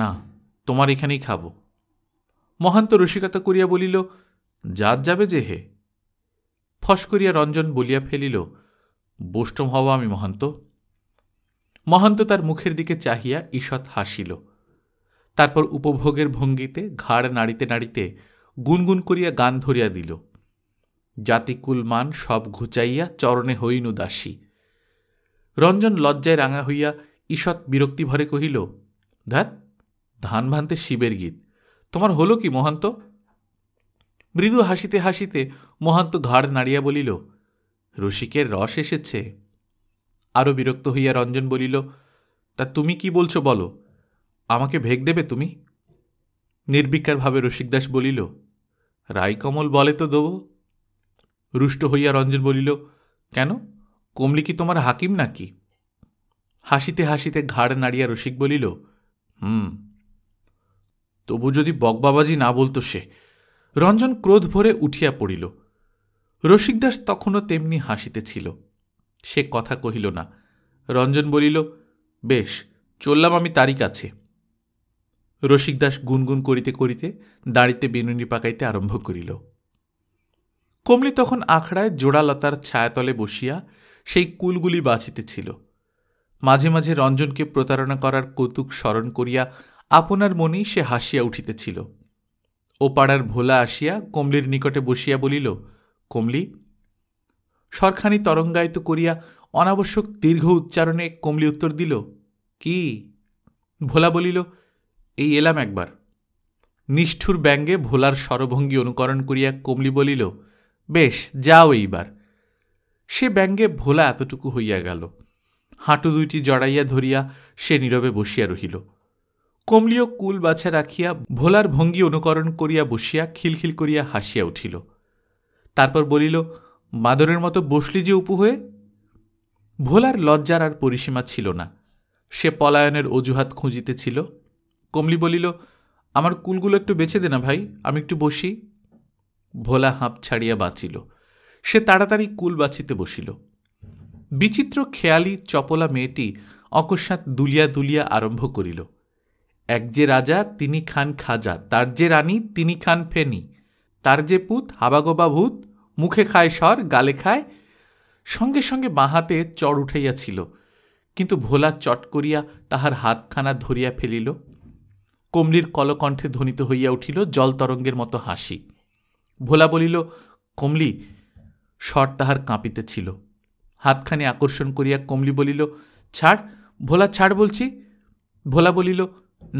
না তোমার এখানেই খাব মহান্ত রসিকতা করিয়া বলিল যাত যাবে যে হে ফস করিয়া রঞ্জন বলিয়া ফেলিল বোষ্টম হব আমি মহান্ত মহান্ত তার মুখের দিকে চাহিয়া ঈষৎ হাসিল তারপর উপভোগের ভঙ্গিতে ঘাড় নাড়িতে নাড়িতে গুনগুন করিয়া গান ধরিয়া দিল জাতিকুল মান সব ঘুচাইয়া চরণে হইনু দাসী রঞ্জন লজ্জায় রাঙা হইয়া ঈষৎ বিরক্তি ভরে কহিল ধ্যাত ধান ভানতে শিবের গীত তোমার হলো কি মহান্ত মৃদু হাসিতে হাসিতে মহান্ত ঘাড় নাড়িয়া বলিল রসিকের রস এসেছে আরও বিরক্ত হইয়া রঞ্জন বলিল তা তুমি কি বলছো বলো আমাকে ভেগ দেবে তুমি নির্বিকারভাবে রসিকদাস বলিল রায়কমল বলে তো দেব রুষ্ট হইয়া রঞ্জন বলিল কেন কমলি কি তোমার হাকিম নাকি হাসিতে হাসিতে ঘাড় নাড়িয়া রসিক বলিল হুম তবু যদি বকবাবাজি না বলতো সে রঞ্জন ক্রোধ ভরে উঠিয়া পড়িল রসিকদাস তখনও তেমনি হাসিতেছিল সে কথা কহিল না রঞ্জন বলিল বেশ চললাম আমি তারিখ আছে রসিকদাস গুনগুন করিতে করিতে দাঁড়িতে বিনুনি পাকাইতে আরম্ভ করিল কমলি তখন আখড়ায় জোড়ালতার ছায়াতলে বসিয়া সেই কুলগুলি বাঁচিতেছিল মাঝে মাঝে রঞ্জনকে প্রতারণা করার কৌতুক স্মরণ করিয়া আপনার মনেই সে হাসিয়া উঠিতেছিল ও পাড়ার ভোলা আসিয়া কমলির নিকটে বসিয়া বলিল কমলি সরখানি তরঙ্গায়িত করিয়া অনাবশ্যক দীর্ঘ উচ্চারণে কমলি উত্তর দিল কি ভোলা বলিল এই এলাম একবার নিষ্ঠুর ব্যঙ্গে ভোলার স্বরভঙ্গি অনুকরণ করিয়া কমলি বলিল বেশ যাও এইবার সে ব্যঙ্গে ভোলা এতটুকু হইয়া গেল হাঁটু দুইটি জড়াইয়া ধরিয়া সে নীরবে বসিয়া রহিল কমলিও কুল বাছা রাখিয়া ভোলার ভঙ্গি অনুকরণ করিয়া বসিয়া খিলখিল করিয়া হাসিয়া উঠিল তারপর বলিল বাঁদরের মতো বসলি যে উপু হয়ে ভোলার লজ্জার আর পরিসীমা ছিল না সে পলায়নের অজুহাত খুঁজিতেছিল কমলি বলিল আমার কুলগুলো একটু বেছে দে না ভাই আমি একটু বসি ভোলা হাঁপ ছাড়িয়া বাঁচিল সে তাড়াতাড়ি কুল বাঁচিতে বসিল বিচিত্র খেয়ালি চপলা মেয়েটি অকস্মাৎ দুলিয়া দুলিয়া আরম্ভ করিল এক যে রাজা তিনি খান খাজা তার যে রানী তিনি খান ফেনি তার যে পুত হাবাগোবা ভূত মুখে খায় সর গালে খায় সঙ্গে সঙ্গে বাঁহাতে চড় উঠাইয়াছিল কিন্তু ভোলা চট করিয়া তাহার হাতখানা ধরিয়া ফেলিল কমলির কলকণ্ঠে ধ্বনিত হইয়া উঠিল জল তরঙ্গের মতো হাসি ভোলা বলিল কমলি স্বর তাহার কাঁপিতেছিল হাতখানি আকর্ষণ করিয়া কমলি বলিল ছাড় ভোলা ছাড় বলছি ভোলা বলিল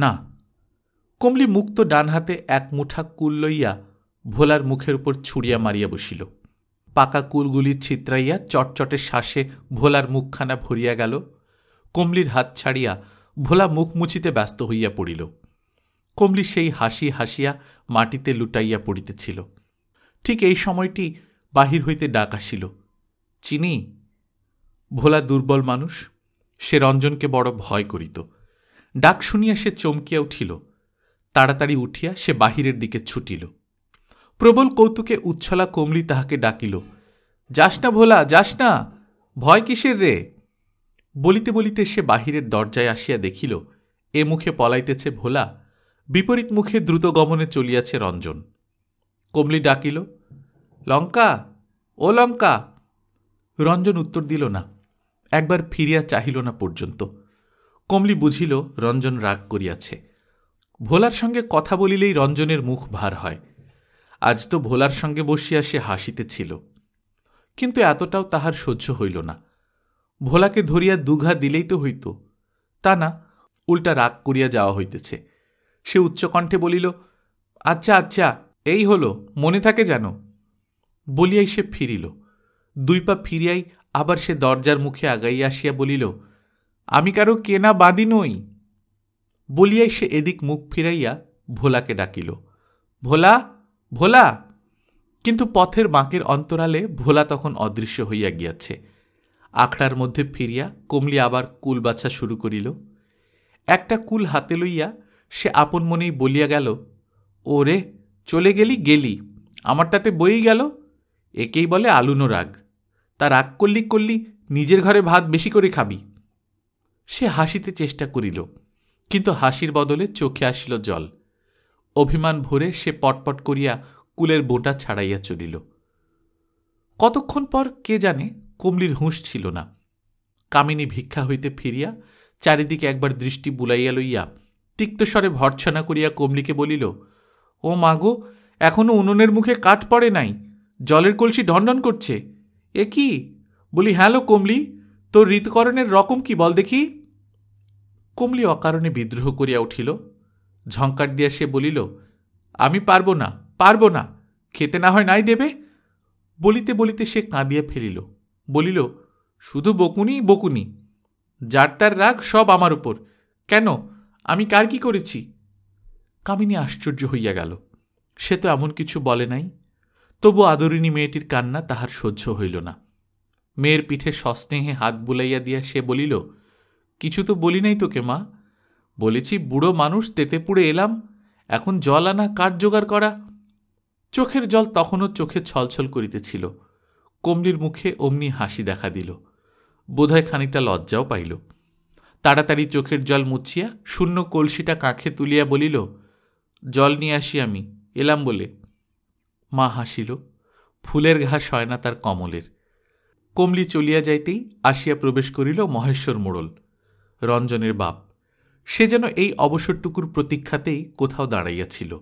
না কমলি মুক্ত ডান হাতে এক মুঠা কুল লইয়া ভোলার মুখের উপর ছুড়িয়া মারিয়া বসিল পাকা কুলগুলি ছিত্রাইয়া চটচটে শ্বাসে ভোলার মুখখানা ভরিয়া গেল কমলির হাত ছাড়িয়া ভোলা মুখ মুছিতে ব্যস্ত হইয়া পড়িল কমলি সেই হাসি হাসিয়া মাটিতে লুটাইয়া পড়িতেছিল ঠিক এই সময়টি বাহির হইতে ডাক আসিল চিনি ভোলা দুর্বল মানুষ সে রঞ্জনকে বড় ভয় করিত ডাক শুনিয়া সে চমকিয়া উঠিল তাড়াতাড়ি উঠিয়া সে বাহিরের দিকে ছুটিল প্রবল কৌতুকে উচ্ছলা কমলি তাহাকে ডাকিল যাস না ভোলা যাস না ভয় কিসের রে বলিতে বলিতে সে বাহিরের দরজায় আসিয়া দেখিল এ মুখে পলাইতেছে ভোলা বিপরীত মুখে দ্রুত গমনে চলিয়াছে রঞ্জন কমলি ডাকিল লঙ্কা ও লঙ্কা রঞ্জন উত্তর দিল না একবার ফিরিয়া চাহিল না পর্যন্ত কমলি বুঝিল রঞ্জন রাগ করিয়াছে ভোলার সঙ্গে কথা বলিলেই রঞ্জনের মুখ ভার হয় আজ তো ভোলার সঙ্গে বসিয়া সে হাসিতেছিল কিন্তু এতটাও তাহার সহ্য হইল না ভোলাকে ধরিয়া দুঘা দিলেই তো হইত তা না উল্টা রাগ করিয়া যাওয়া হইতেছে সে উচ্চকণ্ঠে বলিল আচ্ছা আচ্ছা এই হলো মনে থাকে যেন বলিয়াই সে ফিরিল দুই পা ফিরিয়াই আবার সে দরজার মুখে আগাইয়া আসিয়া বলিল আমি কারো কেনা বাদি নই বলিয়াই সে এদিক মুখ ফিরাইয়া ভোলাকে ডাকিল ভোলা ভোলা কিন্তু পথের বাঁকের অন্তরালে ভোলা তখন অদৃশ্য হইয়া গিয়াছে আখড়ার মধ্যে ফিরিয়া কমলি আবার কুল বাছা শুরু করিল একটা কুল হাতে লইয়া সে আপন মনেই বলিয়া গেল ওরে চলে গেলি গেলি আমার তাতে বই গেল একেই বলে আলুনো রাগ তা রাগ করলি করলি নিজের ঘরে ভাত বেশি করে খাবি সে হাসিতে চেষ্টা করিল কিন্তু হাসির বদলে চোখে আসিল জল অভিমান ভরে সে পটপট করিয়া কুলের বোঁটা ছাড়াইয়া চলিল কতক্ষণ পর কে জানে কমলির হুঁশ ছিল না কামিনী ভিক্ষা হইতে ফিরিয়া চারিদিকে একবার দৃষ্টি বুলাইয়া লইয়া তিক্তস্বরে ভর্ছনা করিয়া কমলিকে বলিল ও মাগো এখনও উনুনের মুখে কাঠ পড়ে নাই জলের কলসি ঢনঢন করছে এ কি বলি হ্যালো কমলি তোর ঋতকরণের রকম কি বল দেখি কমলি অকারণে বিদ্রোহ করিয়া উঠিল ঝঙ্কার দিয়া সে বলিল আমি পারবো না পারব না খেতে না হয় নাই দেবে বলিতে বলিতে সে কাঁদিয়া ফেলিল বলিল শুধু বকুনি বকুনি যার তার রাগ সব আমার উপর কেন আমি কার কি করেছি কামিনী আশ্চর্য হইয়া গেল সে তো এমন কিছু বলে নাই তবু আদরিণী মেয়েটির কান্না তাহার সহ্য হইল না মেয়ের পিঠে সস্নেহে হাত বুলাইয়া দিয়া সে বলিল কিছু তো বলি নাই তোকে মা বলেছি বুড়ো মানুষ তেতে পুড়ে এলাম এখন জল আনা কাঠ জোগাড় করা চোখের জল তখনও চোখে ছলছল করিতেছিল কমলির মুখে অমনি হাসি দেখা দিল বোধহয় খানিকটা লজ্জাও পাইল তাড়াতাড়ি চোখের জল মুছিয়া শূন্য কলসিটা কাঁখে তুলিয়া বলিল জল নিয়ে আসি আমি এলাম বলে মা হাসিল ফুলের ঘাস হয় না তার কমলের কমলি চলিয়া যাইতেই আসিয়া প্রবেশ করিল মহেশ্বর মোড়ল রঞ্জনের বাপ সে যেন এই অবসরটুকুর প্রতীক্ষাতেই কোথাও দাঁড়াইয়াছিল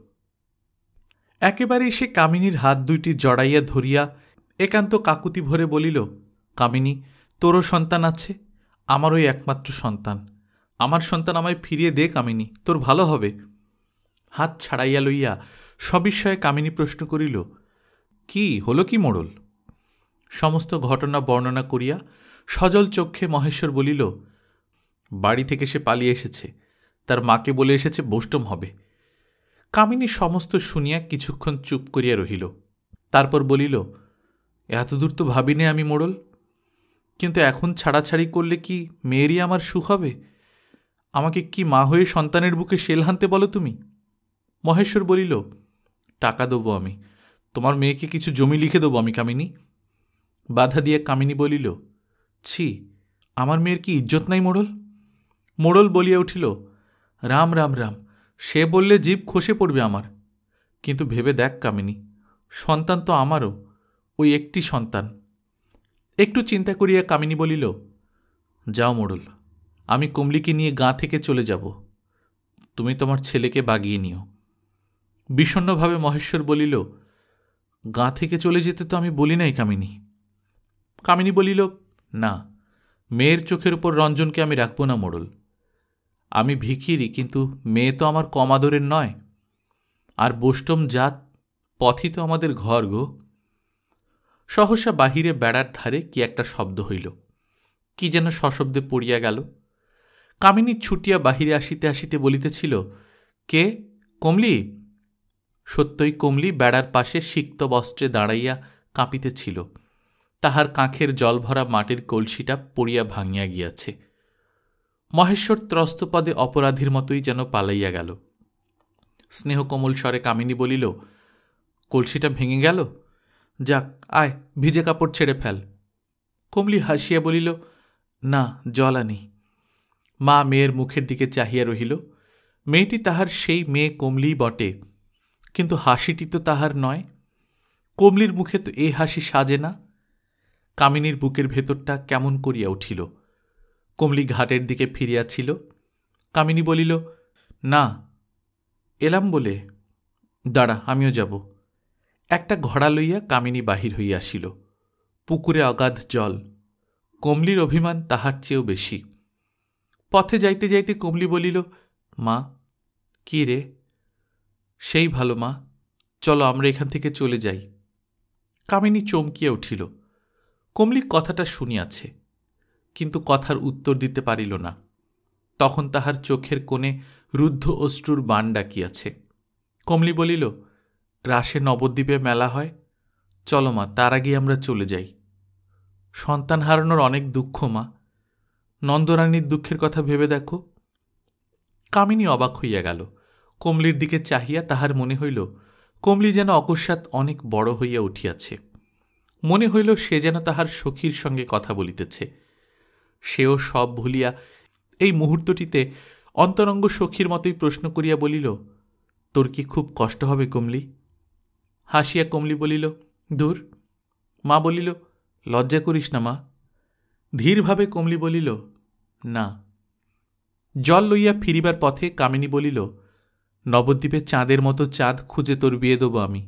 একেবারে সে কামিনীর হাত দুইটি জড়াইয়া ধরিয়া একান্ত কাকুতি ভরে বলিল কামিনী তোরও সন্তান আছে আমার ওই একমাত্র সন্তান আমার সন্তান আমায় ফিরিয়ে দে কামিনী তোর ভালো হবে হাত ছাড়াইয়া লইয়া সবিস্ময়ে কামিনী প্রশ্ন করিল কি হলো কি মোড়ল সমস্ত ঘটনা বর্ণনা করিয়া সজল চক্ষে মহেশ্বর বলিল বাড়ি থেকে সে পালিয়ে এসেছে তার মাকে বলে এসেছে বোষ্টম হবে কামিনী সমস্ত শুনিয়া কিছুক্ষণ চুপ করিয়া রহিল তারপর বলিল এতদূর তো ভাবিনি আমি মোড়ল কিন্তু এখন ছাড়াছাড়ি করলে কি মেয়েরই আমার সুখ হবে আমাকে কি মা হয়ে সন্তানের বুকে সেল হানতে বলো তুমি মহেশ্বর বলিল টাকা দেবো আমি তোমার মেয়েকে কিছু জমি লিখে দেবো আমি কামিনী বাধা দিয়ে কামিনী বলিল ছি আমার মেয়ের কি ইজ্জত নাই মোড়ল মোড়ল বলিয়া উঠিল রাম রাম রাম সে বললে জীব খসে পড়বে আমার কিন্তু ভেবে দেখ কামিনী সন্তান তো আমারও ওই একটি সন্তান একটু চিন্তা করিয়া কামিনী বলিল যাও মোড়ল আমি কুমলিকে নিয়ে গাঁ থেকে চলে যাব তুমি তোমার ছেলেকে বাগিয়ে নিও বিষণ্নভাবে মহেশ্বর বলিল গাঁ থেকে চলে যেতে তো আমি বলি নাই কামিনী কামিনী বলিল না মেয়ের চোখের উপর রঞ্জনকে আমি রাখব না মোড়ল আমি ভিখিরি কিন্তু মেয়ে তো আমার কম আদরের নয় আর বৈষ্টম জাত পথই তো আমাদের ঘর গো সহসা বাহিরে বেড়ার ধারে কি একটা শব্দ হইল কি যেন সশব্দে পড়িয়া গেল কামিনী ছুটিয়া বাহিরে আসিতে আসিতে বলিতেছিল কে কমলি সত্যই কমলি বেড়ার পাশে সিক্ত বস্ত্রে দাঁড়াইয়া কাঁপিতেছিল তাহার কাঁখের জলভরা মাটির কলসিটা পড়িয়া ভাঙিয়া গিয়াছে মহেশ্বর ত্রস্তপদে অপরাধীর মতোই যেন পালাইয়া গেল স্নেহকোমল স্বরে কামিনী বলিল কলসিটা ভেঙে গেল যাক আয় ভিজে কাপড় ছেড়ে ফেল কমলি হাসিয়া বলিল না জল আনি মা মেয়ের মুখের দিকে চাহিয়া রহিল মেয়েটি তাহার সেই মেয়ে কমলি বটে কিন্তু হাসিটি তো তাহার নয় কমলির মুখে তো এ হাসি সাজে না কামিনীর বুকের ভেতরটা কেমন করিয়া উঠিল কমলি ঘাটের দিকে ফিরিয়াছিল কামিনী বলিল না এলাম বলে দাঁড়া আমিও যাব একটা ঘোড়া লইয়া কামিনী বাহির হইয়া আসিল পুকুরে অগাধ জল কমলির অভিমান তাহার চেয়েও বেশি পথে যাইতে যাইতে কমলি বলিল মা কি রে সেই ভালো মা চলো আমরা এখান থেকে চলে যাই কামিনী চমকিয়া উঠিল কমলি কথাটা শুনিয়াছে কিন্তু কথার উত্তর দিতে পারিল না তখন তাহার চোখের কোণে রুদ্ধ অশ্রুর বান ডাকিয়াছে কমলি বলিল রাসে নবদ্বীপে মেলা হয় চলো মা তার আগে আমরা চলে যাই সন্তান হারানোর অনেক দুঃখ মা নন্দরানীর দুঃখের কথা ভেবে দেখো কামিনী অবাক হইয়া গেল কমলির দিকে চাহিয়া তাহার মনে হইল কমলি যেন অকস্মাৎ অনেক বড় হইয়া উঠিয়াছে মনে হইল সে যেন তাহার সখীর সঙ্গে কথা বলিতেছে সেও সব ভুলিয়া এই মুহূর্তটিতে অন্তরঙ্গ সখীর মতোই প্রশ্ন করিয়া বলিল তোর কি খুব কষ্ট হবে কমলি হাসিয়া কমলি বলিল দূর মা বলিল লজ্জা করিস না মা ধীরভাবে কমলি বলিল না জল লইয়া ফিরিবার পথে কামিনী বলিল নবদ্বীপে চাঁদের মতো চাঁদ খুঁজে তোর বিয়ে দেবো আমি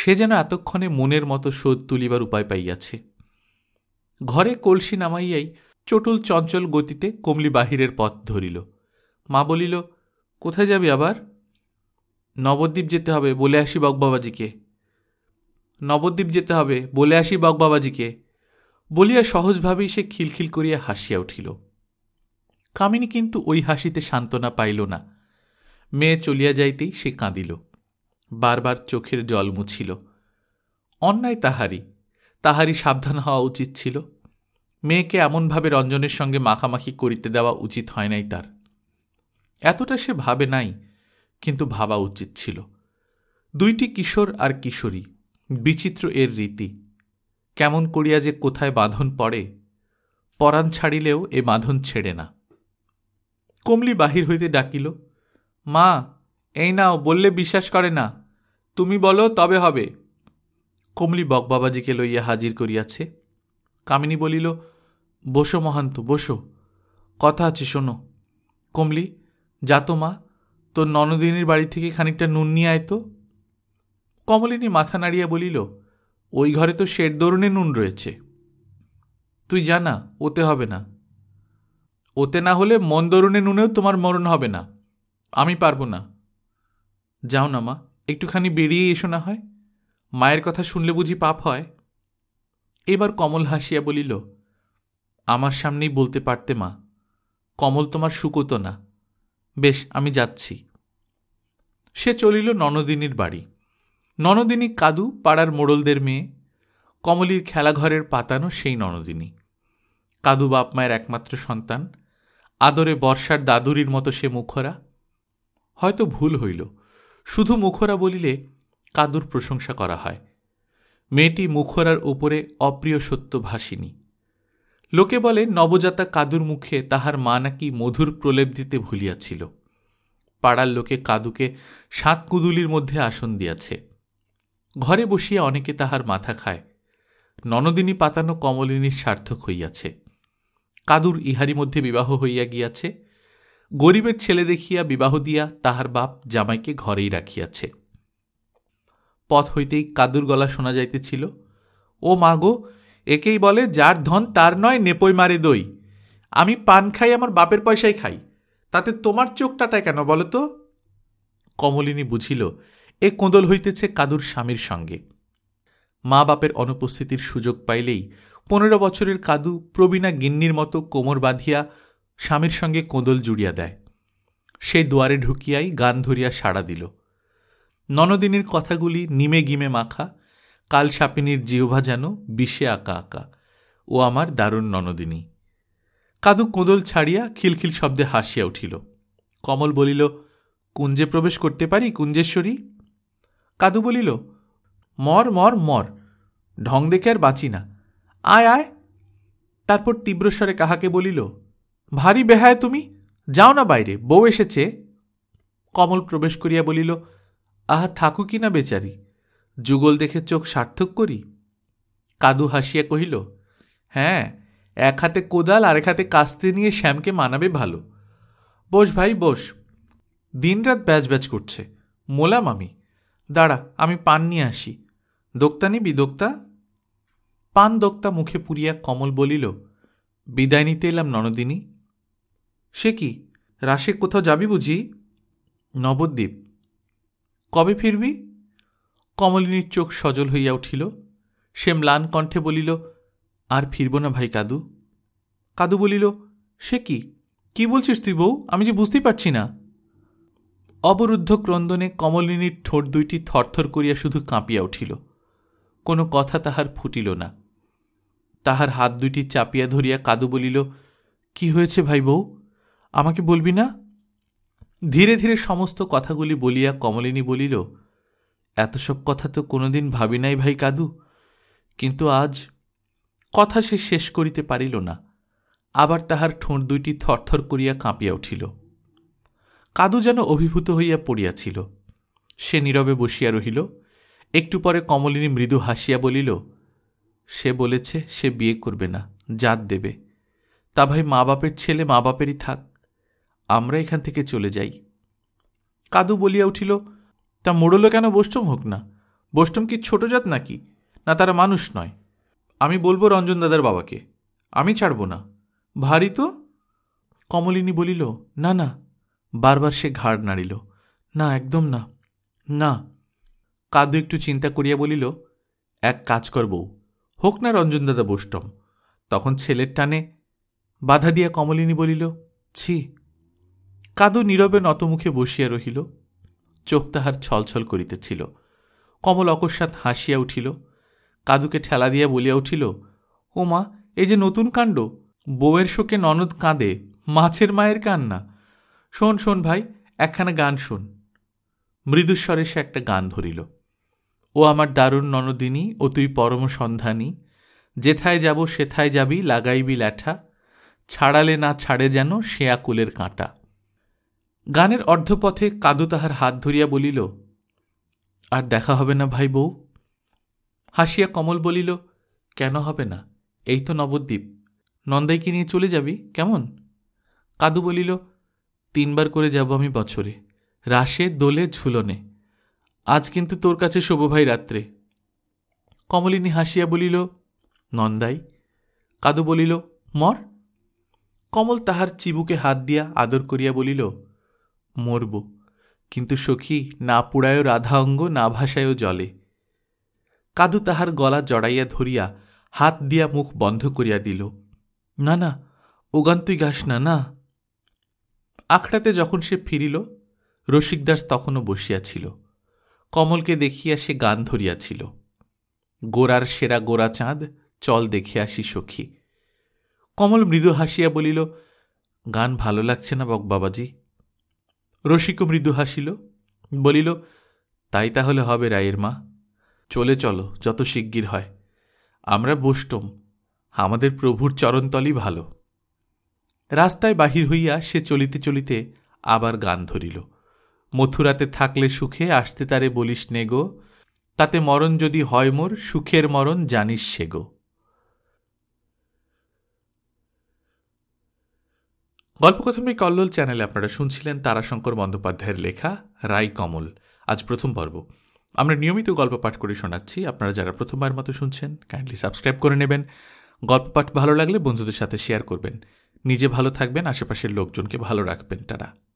সে যেন এতক্ষণে মনের মতো শোধ তুলিবার উপায় পাইয়াছে ঘরে কলসি নামাইয়াই চটুল চঞ্চল গতিতে কমলি বাহিরের পথ ধরিল মা বলিল কোথায় যাবি আবার নবদ্বীপ যেতে হবে বলে আসি বকবাবাজিকে নবদ্বীপ যেতে হবে বলে আসি বকবাবাজিকে বলিয়া সহজভাবেই সে খিলখিল করিয়া হাসিয়া উঠিল কামিনী কিন্তু ওই হাসিতে সান্ত্বনা পাইল না মেয়ে চলিয়া যাইতেই সে কাঁদিল বারবার চোখের জল মুছিল অন্যায় তাহারি তাহারি সাবধান হওয়া উচিত ছিল মেয়েকে এমনভাবে রঞ্জনের সঙ্গে মাখামাখি করিতে দেওয়া উচিত হয় নাই তার এতটা সে ভাবে নাই কিন্তু ভাবা উচিত ছিল দুইটি কিশোর আর কিশোরী বিচিত্র এর রীতি কেমন করিয়া যে কোথায় বাঁধন পড়ে পরাণ ছাড়িলেও এ বাঁধন ছেড়ে না কমলি বাহির হইতে ডাকিল মা এই নাও বললে বিশ্বাস করে না তুমি বলো তবে হবে কমলি বকবাবাজিকে লইয়া হাজির করিয়াছে কামিনী বলিল বসো মহান্ত বসো কথা আছে শোনো কমলি যা তো মা তোর ননদিনীর বাড়ি থেকে খানিকটা নুন নিয়ে আয় তো কমলিনী মাথা নাড়িয়া বলিল ওই ঘরে তো শের দরুনে নুন রয়েছে তুই জানা ওতে হবে না ওতে না হলে মন দরুনে নুনেও তোমার মরণ হবে না আমি পারবো না যাও না মা একটুখানি বেরিয়ে এসো না হয় মায়ের কথা শুনলে বুঝি পাপ হয় এবার কমল হাসিয়া বলিল আমার সামনেই বলতে পারতে মা কমল তোমার সুকোত না বেশ আমি যাচ্ছি সে চলিল ননদিনীর বাড়ি ননদিনী কাদু পাড়ার মোড়লদের মেয়ে কমলির খেলাঘরের পাতানো সেই ননদিনী কাদু বাপ মায়ের একমাত্র সন্তান আদরে বর্ষার দাদুরির মতো সে মুখরা হয়তো ভুল হইল শুধু মুখরা বলিলে কাদুর প্রশংসা করা হয় মেয়েটি মুখরার উপরে অপ্রিয় সত্য ভাসিনী লোকে বলে নবজাতা কাদুর মুখে তাহার মা নাকি মধুর প্রলেপ দিতে ভুলিয়াছিল পাড়ার লোকে কাদুকে সাত কুদুলির মধ্যে আসন দিয়াছে ঘরে বসিয়া অনেকে তাহার মাথা খায় ননদিনী পাতানো কমলিনীর সার্থক হইয়াছে কাদুর ইহারি মধ্যে বিবাহ হইয়া গিয়াছে গরিবের ছেলে দেখিয়া বিবাহ দিয়া তাহার বাপ জামাইকে ঘরেই রাখিয়াছে পথ হইতেই কাদুর গলা শোনা যাইতেছিল ও মাগো গো একেই বলে যার ধন তার নয় নেপই মারে দই আমি পান খাই আমার বাপের পয়সায় খাই তাতে তোমার চোখটাটা কেন বলো তো কমলিনী বুঝিল এ কোঁদল হইতেছে কাদুর স্বামীর সঙ্গে মা বাপের অনুপস্থিতির সুযোগ পাইলেই পনেরো বছরের কাদু প্রবীণা গিন্নির মতো কোমর বাঁধিয়া স্বামীর সঙ্গে কোঁদল জুড়িয়া দেয় সে দুয়ারে ঢুকিয়াই গান ধরিয়া সাড়া দিল ননদিনীর কথাগুলি নিমে গিমে মাখা কাল সাপিনীর জিহভা যেন বিষে আঁকা আঁকা ও আমার দারুণ ননদিনী কাদু কোঁদল ছাড়িয়া খিলখিল শব্দে হাসিয়া উঠিল কমল বলিল কুঞ্জে প্রবেশ করতে পারি কুঞ্জেশ্বরী কাদু বলিল মর মর মর ঢং দেখে আর বাঁচি না আয় আয় তারপর তীব্রস্বরে কাহাকে বলিল ভারী বেহায় তুমি যাও না বাইরে বউ এসেছে কমল প্রবেশ করিয়া বলিল আহা থাকু কি না বেচারি যুগল দেখে চোখ সার্থক করি কাদু হাসিয়া কহিল হ্যাঁ এক হাতে কোদাল আর এক হাতে কাস্তে নিয়ে শ্যামকে মানাবে ভালো বস ভাই বস দিনরাত ব্যাজ ব্যাজ করছে মোলাম আমি দাঁড়া আমি পান নিয়ে আসি দোক্তা নিবি দোক্তা পান দোক্তা মুখে পুরিয়া কমল বলিল বিদায় নিতে এলাম ননদিনী সে কি রাশে কোথাও যাবি বুঝি নবদ্বীপ কবে ফিরবি কমলিনীর চোখ সজল হইয়া উঠিল সে ম্লান কণ্ঠে বলিল আর ফিরব না ভাই কাদু কাদু বলিল সে কি কি বলছিস তুই বউ আমি যে বুঝতেই পারছি না অবরুদ্ধ ক্রন্দনে কমলিনীর ঠোঁট দুইটি থরথর করিয়া শুধু কাঁপিয়া উঠিল কোনো কথা তাহার ফুটিল না তাহার হাত দুইটি চাপিয়া ধরিয়া কাদু বলিল কি হয়েছে ভাই বউ আমাকে বলবি না ধীরে ধীরে সমস্ত কথাগুলি বলিয়া কমলিনী বলিল এত সব কথা তো কোনোদিন ভাবি নাই ভাই কাদু কিন্তু আজ কথা সে শেষ করিতে পারিল না আবার তাহার ঠোঁট দুইটি থরথর করিয়া কাঁপিয়া উঠিল কাদু যেন অভিভূত হইয়া পড়িয়াছিল সে নীরবে বসিয়া রহিল একটু পরে কমলিনী মৃদু হাসিয়া বলিল সে বলেছে সে বিয়ে করবে না জাত দেবে তা ভাই মা বাপের ছেলে মা বাপেরই থাক আমরা এখান থেকে চলে যাই কাদু বলিয়া উঠিল তা মোড়লো কেন বষ্টম হোক না বষ্টম কি ছোট জাত নাকি না তারা মানুষ নয় আমি বলবো রঞ্জন দাদার বাবাকে আমি ছাড়ব না ভারী তো কমলিনী বলিল না না বারবার সে ঘাড় নাড়িল না একদম না না কাদু একটু চিন্তা করিয়া বলিল এক কাজ করব হোক না রঞ্জনদাদা বষ্টম তখন ছেলের টানে বাধা দিয়া কমলিনী বলিল ছি কাদু নীরবে নতমুখে বসিয়া রহিল চোখ তাহার ছলছল করিতেছিল কমল অকস্মাৎ হাসিয়া উঠিল কাদুকে ঠেলা দিয়া বলিয়া উঠিল ও মা এই যে নতুন কাণ্ড বউয়ের শোকে ননদ কাঁদে মাছের মায়ের কান্না শোন শোন ভাই একখানা গান শোন মৃদুস্বরে সে একটা গান ধরিল ও আমার দারুণ ননদিনী ও তুই পরম সন্ধানী যেথায় যাব সেথায় যাবি লাগাইবি ল্যাঠা ছাড়ালে না ছাড়ে যেন সেয়া কুলের কাঁটা গানের অর্ধপথে কাদু তাহার হাত ধরিয়া বলিল আর দেখা হবে না ভাই বউ হাসিয়া কমল বলিল কেন হবে না এই তো নবদ্বীপ নন্দাইকে নিয়ে চলে যাবি কেমন কাদু বলিল তিনবার করে যাব আমি বছরে রাসে দোলে ঝুলনে আজ কিন্তু তোর কাছে ভাই রাত্রে কমলিনী হাসিয়া বলিল নন্দাই কাদু বলিল মর কমল তাহার চিবুকে হাত দিয়া আদর করিয়া বলিল মরব কিন্তু সখী না পুড়ায়ও রাধা অঙ্গ না ভাসায়ও জলে কাদু তাহার গলা জড়াইয়া ধরিয়া হাত দিয়া মুখ বন্ধ করিয়া দিল না না ওগান তুই গাস না না আখড়াতে যখন সে ফিরিল রসিকদাস তখনও বসিয়াছিল কমলকে দেখিয়া সে গান ধরিয়াছিল গোড়ার সেরা গোড়া চাঁদ চল দেখে আসি সখী কমল মৃদু হাসিয়া বলিল গান ভালো লাগছে না বক বাবাজি রসিক মৃদু হাসিল বলিল তাই তাহলে হবে রায়ের মা চলে চলো যত শিগগির হয় আমরা বষ্টম আমাদের প্রভুর চরণতলই ভালো রাস্তায় বাহির হইয়া সে চলিতে চলিতে আবার গান ধরিল মথুরাতে থাকলে সুখে আসতে তারে বলিস নেগো তাতে মরণ যদি হয় মোর সুখের মরণ জানিস সেগো গল্পকথমের কল্লোল চ্যানেলে আপনারা শুনছিলেন তারাশঙ্কর বন্দ্যোপাধ্যায়ের লেখা রাই কমল আজ প্রথম পর্ব আমরা নিয়মিত গল্প পাঠ করে শোনাচ্ছি আপনারা যারা প্রথমবার মতো শুনছেন কাইন্ডলি সাবস্ক্রাইব করে নেবেন গল্প পাঠ ভালো লাগলে বন্ধুদের সাথে শেয়ার করবেন নিজে ভালো থাকবেন আশেপাশের লোকজনকে ভালো রাখবেন তারা